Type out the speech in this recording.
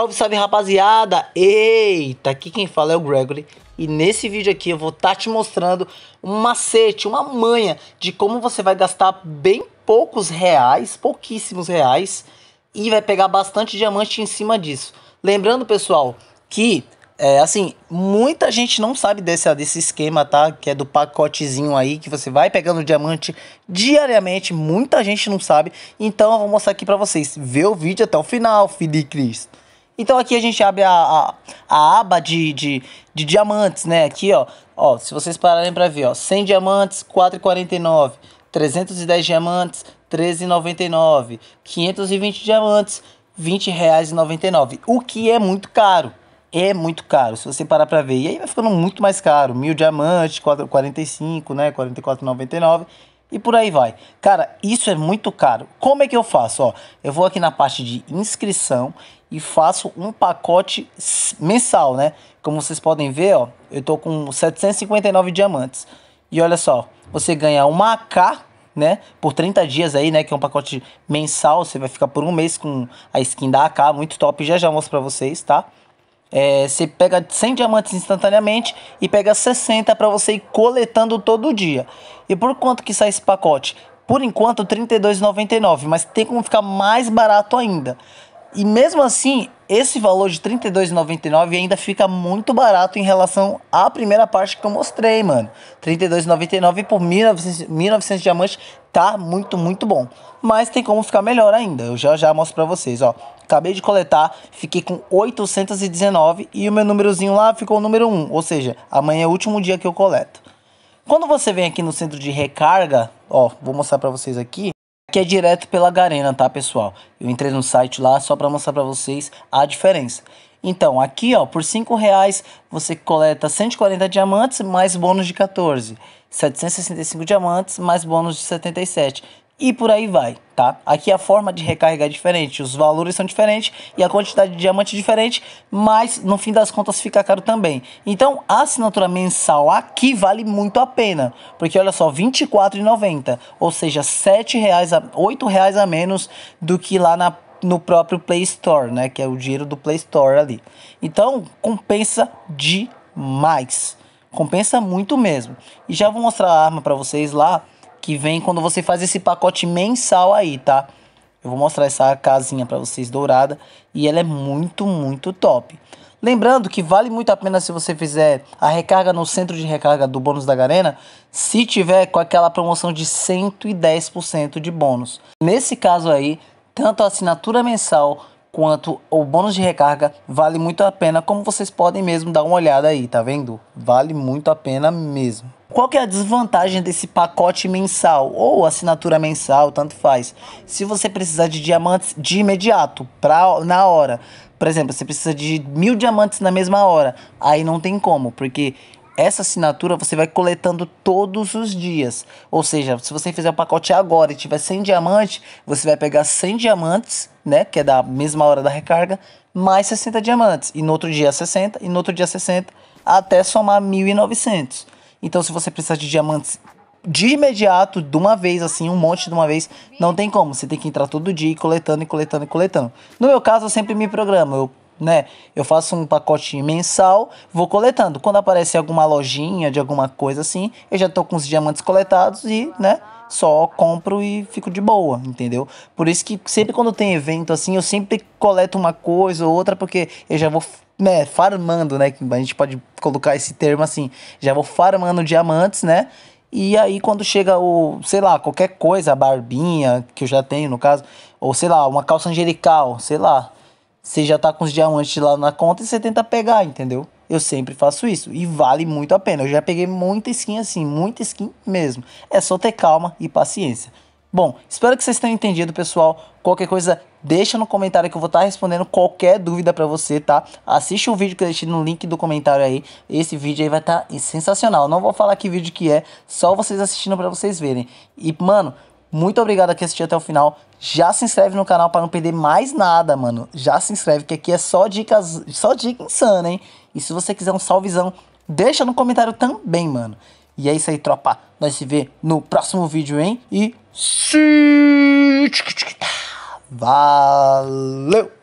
Salve, salve rapaziada! Eita, aqui quem fala é o Gregory e nesse vídeo aqui eu vou estar tá te mostrando um macete, uma manha de como você vai gastar bem poucos reais, pouquíssimos reais e vai pegar bastante diamante em cima disso. Lembrando, pessoal, que é assim, muita gente não sabe desse, desse esquema, tá? Que é do pacotezinho aí, que você vai pegando diamante diariamente, muita gente não sabe. Então eu vou mostrar aqui pra vocês. Vê o vídeo até o final, filho Cristo. Então aqui a gente abre a, a, a aba de, de, de, diamantes, né? Aqui, ó, ó, se vocês pararem pra ver, ó, 100 diamantes, 4,49, 310 diamantes, 13,99, 520 diamantes, R$ 20,99, o que é muito caro. É muito caro, se você parar pra ver. E aí vai ficando muito mais caro. 1.000 diamantes, 4, 45, né? 44,99 e por aí vai. Cara, isso é muito caro. Como é que eu faço? Ó, eu vou aqui na parte de inscrição e faço um pacote mensal, né? Como vocês podem ver, ó, eu tô com 759 diamantes. E olha só, você ganha uma AK, né? Por 30 dias aí, né? Que é um pacote mensal. Você vai ficar por um mês com a skin da AK, muito top. Já já mostro pra vocês, tá? É, você pega 100 diamantes instantaneamente e pega 60 para você ir coletando todo dia. E por quanto que sai esse pacote? Por enquanto, R$ 32,99, mas tem como ficar mais barato ainda. E mesmo assim, esse valor de R$32,99 ainda fica muito barato em relação à primeira parte que eu mostrei, mano. R$32,99 por 1900, 1900 diamantes tá muito, muito bom. Mas tem como ficar melhor ainda. Eu já já mostro pra vocês, ó. Acabei de coletar, fiquei com 819 e o meu númerozinho lá ficou o número 1. Ou seja, amanhã é o último dia que eu coleto. Quando você vem aqui no centro de recarga, ó, vou mostrar pra vocês aqui que é direto pela Garena, tá, pessoal? Eu entrei no site lá só para mostrar para vocês a diferença. Então, aqui, ó, por 5 reais você coleta 140 diamantes mais bônus de 14, 765 diamantes mais bônus de 77 e por aí vai, tá? Aqui a forma de recarregar é diferente, os valores são diferentes e a quantidade de diamante é diferente, mas no fim das contas fica caro também. Então a assinatura mensal aqui vale muito a pena, porque olha só, R$ 24,90, ou seja, R$ 7,00 a R$ a menos do que lá na no próprio Play Store, né? Que é o dinheiro do Play Store ali. Então, compensa demais. Compensa muito mesmo. E já vou mostrar a arma para vocês lá que vem quando você faz esse pacote mensal aí, tá? Eu vou mostrar essa casinha para vocês dourada e ela é muito, muito top. Lembrando que vale muito a pena se você fizer a recarga no centro de recarga do bônus da Garena, se tiver com aquela promoção de 110% de bônus. Nesse caso aí, tanto a assinatura mensal quanto o bônus de recarga vale muito a pena, como vocês podem mesmo dar uma olhada aí, tá vendo? Vale muito a pena mesmo. Qual que é a desvantagem desse pacote mensal ou assinatura mensal, tanto faz? Se você precisar de diamantes de imediato, pra, na hora. Por exemplo, você precisa de mil diamantes na mesma hora. Aí não tem como, porque essa assinatura você vai coletando todos os dias. Ou seja, se você fizer o pacote agora e tiver 100 diamantes, você vai pegar 100 diamantes, né, que é da mesma hora da recarga, mais 60 diamantes. E no outro dia 60, e no outro dia 60, até somar 1.900. Então, se você precisar de diamantes de imediato, de uma vez, assim, um monte de uma vez, não tem como. Você tem que entrar todo dia e coletando e coletando e coletando. No meu caso, eu sempre me programo. Eu né? Eu faço um pacotinho mensal, vou coletando. Quando aparece alguma lojinha de alguma coisa assim, eu já tô com os diamantes coletados e, né? Só compro e fico de boa, entendeu? Por isso que sempre quando tem evento assim, eu sempre coleto uma coisa ou outra, porque eu já vou né, farmando, né? Que a gente pode colocar esse termo assim. Já vou farmando diamantes, né? E aí quando chega o, sei lá, qualquer coisa, a barbinha, que eu já tenho no caso, ou sei lá, uma calça angelical, sei lá. Você já tá com os diamantes lá na conta e você tenta pegar, entendeu? Eu sempre faço isso e vale muito a pena. Eu já peguei muita skin assim, muita skin mesmo. É só ter calma e paciência. Bom, espero que vocês tenham entendido, pessoal. Qualquer coisa, deixa no comentário que eu vou estar tá respondendo qualquer dúvida para você, tá? Assiste o vídeo que eu deixei no link do comentário aí. Esse vídeo aí vai estar tá sensacional. Não vou falar que vídeo que é, só vocês assistindo para vocês verem. E, mano, muito obrigado a assistir até o final. Já se inscreve no canal para não perder mais nada, mano. Já se inscreve, que aqui é só dicas, só dica insana, hein? E se você quiser um salvezão, deixa no comentário também, mano. E é isso aí, tropa. Nós se vê no próximo vídeo, hein? E... Valeu!